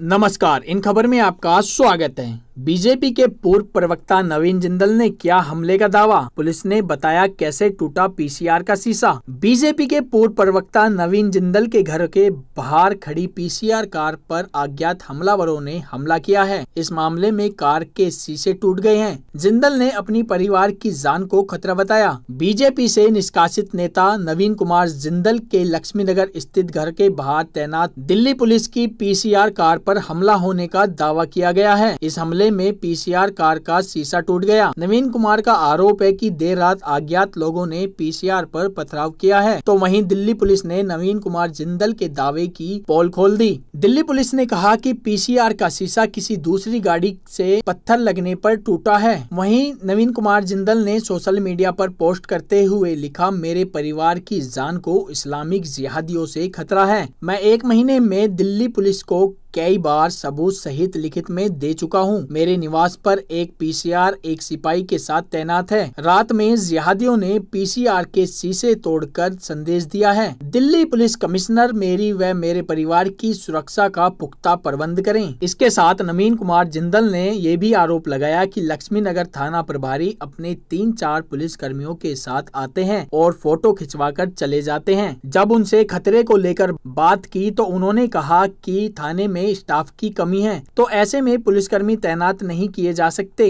नमस्कार इन खबर में आपका स्वागत है बीजेपी के पूर्व प्रवक्ता नवीन जिंदल ने किया हमले का दावा पुलिस ने बताया कैसे टूटा पीसीआर का शीशा बीजेपी के पूर्व प्रवक्ता नवीन जिंदल के घर के बाहर खड़ी पीसीआर कार पर अज्ञात हमलावरों ने हमला किया है इस मामले में कार के शीशे टूट गए हैं जिंदल ने अपनी परिवार की जान को खतरा बताया बीजेपी से निष्कासित नेता नवीन कुमार जिंदल के लक्ष्मी नगर स्थित घर के बाहर तैनात दिल्ली पुलिस की पीसीआर कार पर हमला होने का दावा किया गया है इस हमले हादसे में पीसीआर कार का शीशा टूट गया नवीन कुमार का आरोप है कि देर रात अज्ञात लोगों ने पीसीआर पर पथराव किया है तो वहीं दिल्ली पुलिस ने नवीन कुमार जिंदल के दावे की पोल खोल दी दिल्ली पुलिस ने कहा कि पीसीआर का शीशा किसी दूसरी गाड़ी से पत्थर लगने पर टूटा है वहीं नवीन कुमार जिंदल ने सोशल मीडिया पर पोस्ट करते हुए लिखा मेरे परिवार की जान को इस्लामिक जिहादियों से खतरा है मैं एक महीने में दिल्ली पुलिस को कई बार सबूत सहित लिखित में दे चुका हूँ मेरे निवास पर एक पीसीआर एक सिपाही के साथ तैनात है रात में जिहादियों ने पीसीआर के शीशे तोड़कर संदेश दिया है दिल्ली पुलिस कमिश्नर मेरी व मेरे परिवार की सुरक्षा का पुख्ता प्रबंध करें इसके साथ नवीन कुमार जिंदल ने ये भी आरोप लगाया कि लक्ष्मी नगर थाना प्रभारी अपने तीन चार पुलिस कर्मियों के साथ आते हैं और फोटो खिंचवाकर चले जाते हैं जब उनसे खतरे को लेकर बात की तो उन्होंने कहा कि थाने में में स्टाफ की कमी है तो ऐसे में पुलिसकर्मी तैनात नहीं किए जा सकते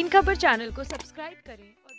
इन खबर चैनल को सब्सक्राइब करें